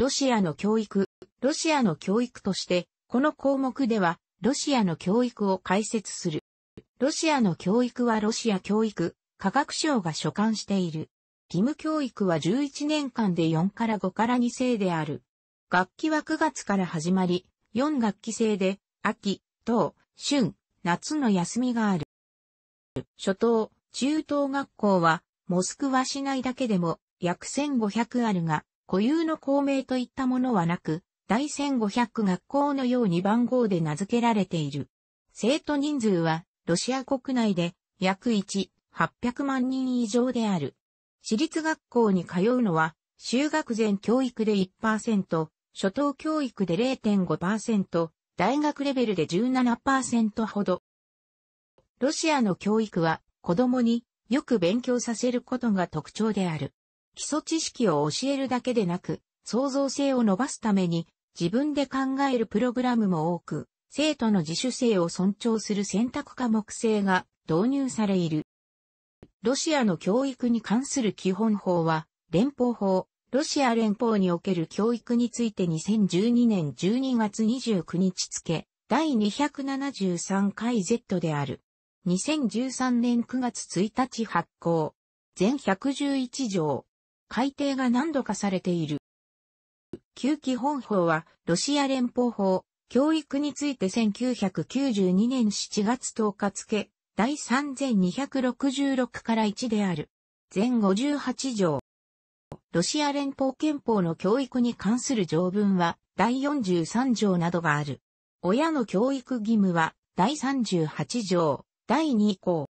ロシアの教育、ロシアの教育として、この項目では、ロシアの教育を解説する。ロシアの教育はロシア教育、科学省が所管している。義務教育は11年間で4から5から2世である。学期は9月から始まり、4学期制で、秋、冬、春、夏の休みがある。初等、中等学校は、モスクワ市内だけでも約1500あるが、固有の校名といったものはなく、第1500学校のように番号で名付けられている。生徒人数は、ロシア国内で約1、800万人以上である。私立学校に通うのは、修学前教育で1%、初等教育で0.5%、大学レベルで17%ほど。ロシアの教育は子供によく勉強させることが特徴である。基礎知識を教えるだけでなく、創造性を伸ばすために自分で考えるプログラムも多く、生徒の自主性を尊重する選択科目制が導入されいる。ロシアの教育に関する基本法は、連邦法、ロシア連邦における教育について2012年12月29日付、第273回 Z である。2013年9月1日発行。全111条。改定が何度かされている。旧基本法は、ロシア連邦法、教育について1992年7月10日付、第3266から1である。全58条。ロシア連邦憲法の教育に関する条文は、第43条などがある。親の教育義務は、第38条、第2項。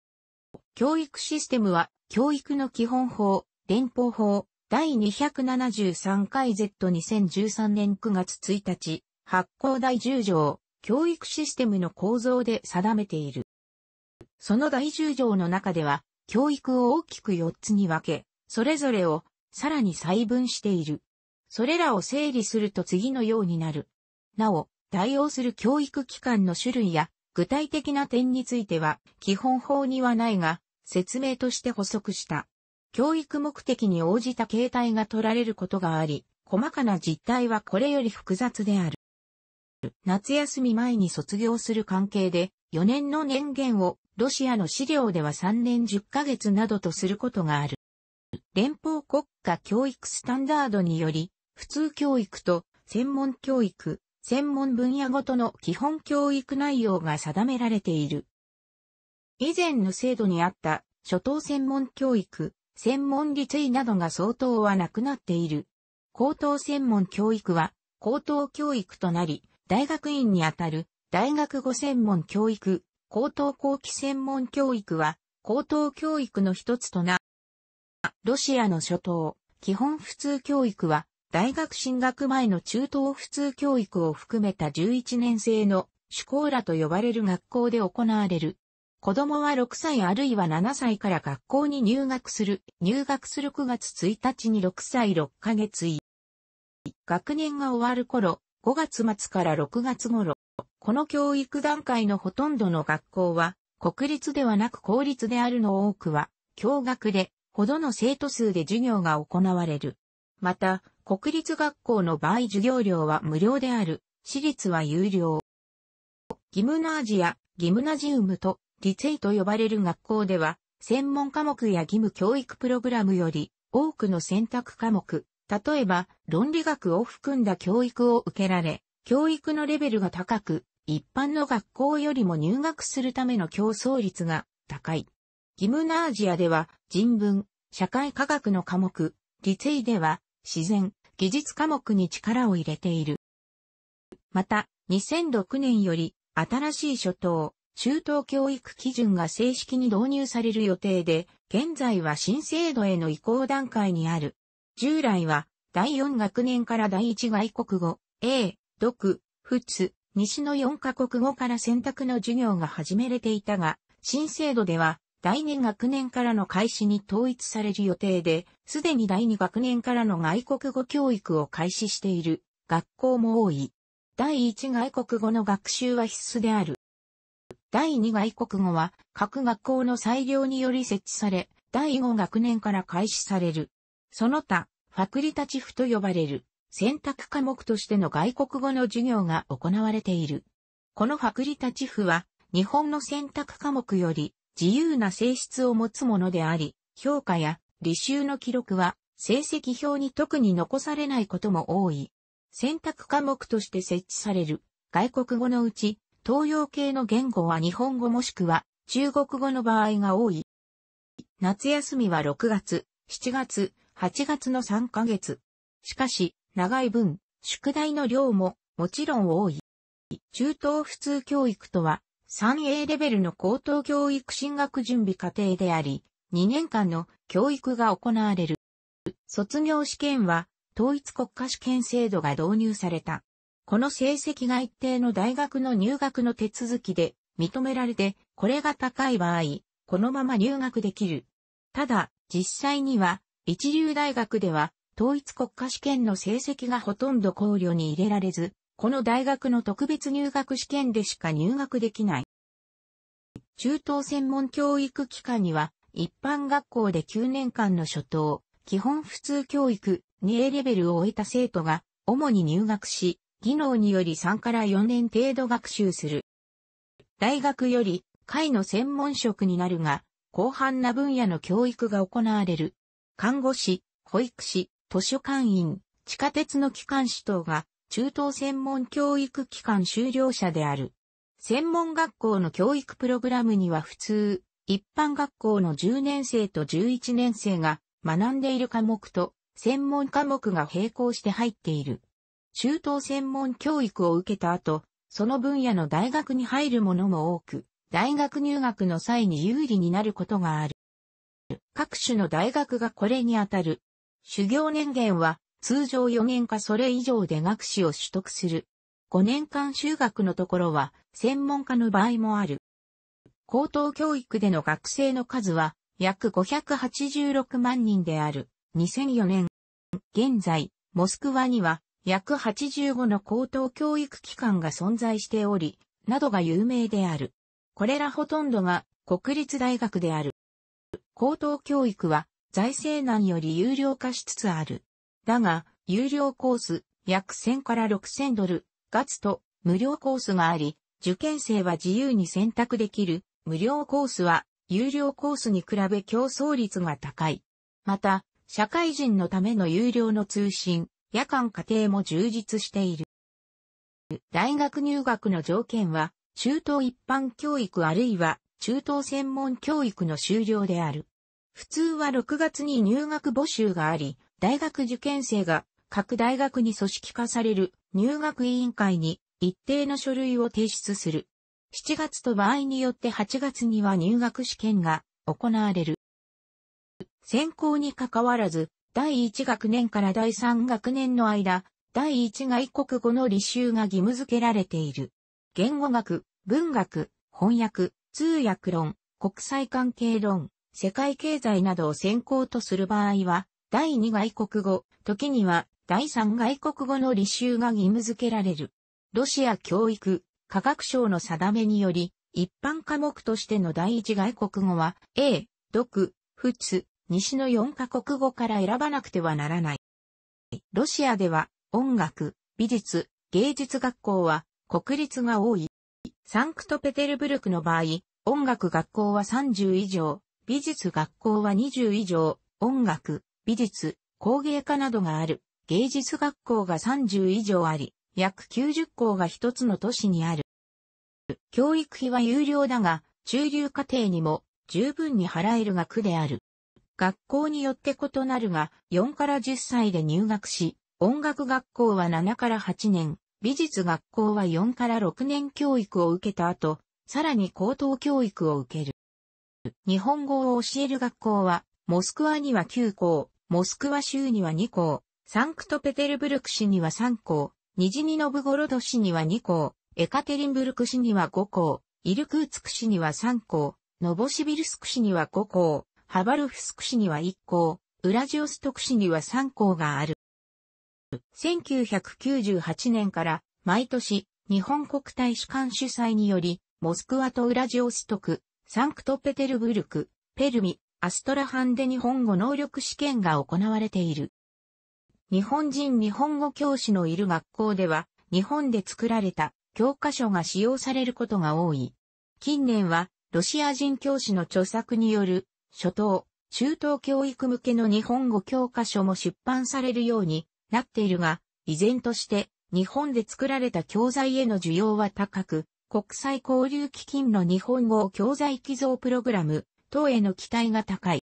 教育システムは、教育の基本法、連邦法第273回 Z2013 年9月1日発行第10条教育システムの構造で定めている。その第10条の中では教育を大きく4つに分け、それぞれをさらに細分している。それらを整理すると次のようになる。なお、対応する教育機関の種類や具体的な点については基本法にはないが説明として補足した。教育目的に応じた形態が取られることがあり、細かな実態はこれより複雑である。夏休み前に卒業する関係で、4年の年限をロシアの資料では3年10ヶ月などとすることがある。連邦国家教育スタンダードにより、普通教育と専門教育、専門分野ごとの基本教育内容が定められている。以前の制度にあった初等専門教育、専門立位などが相当はなくなっている。高等専門教育は高等教育となり、大学院にあたる大学語専門教育、高等後期専門教育は高等教育の一つとな、ロシアの初等、基本普通教育は大学進学前の中等普通教育を含めた11年生の主校らと呼ばれる学校で行われる。子供は6歳あるいは7歳から学校に入学する。入学する9月1日に6歳6ヶ月い。学年が終わる頃、5月末から6月頃、この教育段階のほとんどの学校は、国立ではなく公立であるの多くは、共学で、ほどの生徒数で授業が行われる。また、国立学校の場合授業料は無料である、私立は有料。ギムナージア、ギムナジウムと立位と呼ばれる学校では、専門科目や義務教育プログラムより多くの選択科目、例えば論理学を含んだ教育を受けられ、教育のレベルが高く、一般の学校よりも入学するための競争率が高い。ギムナージアでは人文、社会科学の科目、立位では自然、技術科目に力を入れている。また、2006年より新しい諸島、中等教育基準が正式に導入される予定で、現在は新制度への移行段階にある。従来は、第4学年から第1外国語、A、独、仏、西の4カ国語から選択の授業が始めれていたが、新制度では、第2学年からの開始に統一される予定で、すでに第2学年からの外国語教育を開始している学校も多い。第1外国語の学習は必須である。第2外国語は各学校の裁量により設置され、第5学年から開始される。その他、ファクリタチフと呼ばれる選択科目としての外国語の授業が行われている。このファクリタチフは日本の選択科目より自由な性質を持つものであり、評価や履修の記録は成績表に特に残されないことも多い。選択科目として設置される外国語のうち東洋系の言語は日本語もしくは中国語の場合が多い。夏休みは6月、7月、8月の3ヶ月。しかし、長い分、宿題の量ももちろん多い。中等普通教育とは、3A レベルの高等教育進学準備課程であり、2年間の教育が行われる。卒業試験は、統一国家試験制度が導入された。この成績が一定の大学の入学の手続きで認められて、これが高い場合、このまま入学できる。ただ、実際には、一流大学では、統一国家試験の成績がほとんど考慮に入れられず、この大学の特別入学試験でしか入学できない。中等専門教育機関には、一般学校で9年間の初等、基本普通教育、2A レベルを終えた生徒が、主に入学し、技能により3から4年程度学習する。大学より会の専門職になるが、広範な分野の教育が行われる。看護師、保育士、図書館員、地下鉄の機関士等が中等専門教育機関修了者である。専門学校の教育プログラムには普通、一般学校の10年生と11年生が学んでいる科目と専門科目が並行して入っている。中等専門教育を受けた後、その分野の大学に入るものも多く、大学入学の際に有利になることがある。各種の大学がこれにあたる。修行年限は通常4年かそれ以上で学士を取得する。5年間修学のところは専門家の場合もある。高等教育での学生の数は約586万人である。2004年。現在、モスクワには約85の高等教育機関が存在しており、などが有名である。これらほとんどが国立大学である。高等教育は財政難より有料化しつつある。だが、有料コース約1000から6000ドル、月と無料コースがあり、受験生は自由に選択できる無料コースは有料コースに比べ競争率が高い。また、社会人のための有料の通信、夜間課程も充実している。大学入学の条件は、中等一般教育あるいは中等専門教育の修了である。普通は6月に入学募集があり、大学受験生が各大学に組織化される入学委員会に一定の書類を提出する。7月と場合によって8月には入学試験が行われる。選考に関わらず、第1学年から第3学年の間、第1外国語の履修が義務付けられている。言語学、文学、翻訳、通訳論、国際関係論、世界経済などを専攻とする場合は、第2外国語、時には第3外国語の履修が義務付けられる。ロシア教育、科学省の定めにより、一般科目としての第一外国語は、英、読、仏、西の4カ国語から選ばなくてはならない。ロシアでは音楽、美術、芸術学校は国立が多い。サンクトペテルブルクの場合、音楽学校は30以上、美術学校は20以上、音楽、美術、工芸科などがある、芸術学校が30以上あり、約90校が一つの都市にある。教育費は有料だが、中流家庭にも十分に払える額である。学校によって異なるが、4から10歳で入学し、音楽学校は7から8年、美術学校は4から6年教育を受けた後、さらに高等教育を受ける。日本語を教える学校は、モスクワには9校、モスクワ州には2校、サンクトペテルブルク市には3校、ニジニノブゴロド市には2校、エカテリンブルク市には5校、イルクーツク市には3校、ノボシビルスク市には5校、ハバルフスク市には1校、ウラジオストク市には3校がある。1998年から毎年日本国大使館主催により、モスクワとウラジオストク、サンクトペテルブルク、ペルミ、アストラハンで日本語能力試験が行われている。日本人日本語教師のいる学校では、日本で作られた教科書が使用されることが多い。近年は、ロシア人教師の著作による初等、中等教育向けの日本語教科書も出版されるようになっているが、依然として日本で作られた教材への需要は高く、国際交流基金の日本語教材寄贈プログラム等への期待が高い。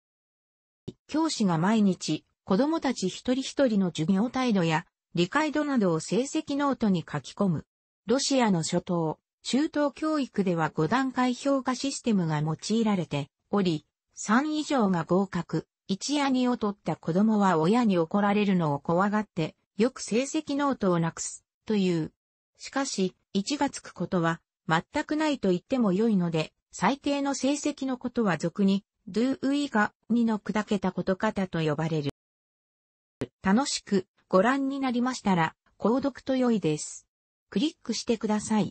教師が毎日子供たち一人一人の授業態度や理解度などを成績ノートに書き込む。ロシアの初等、中等教育では5段階評価システムが用いられており、3以上が合格、1や2を取った子供は親に怒られるのを怖がって、よく成績ノートをなくす、という。しかし、1がつくことは、全くないと言っても良いので、最低の成績のことは俗に、do we が2の砕けたこと方と呼ばれる。楽しくご覧になりましたら、購読と良いです。クリックしてください。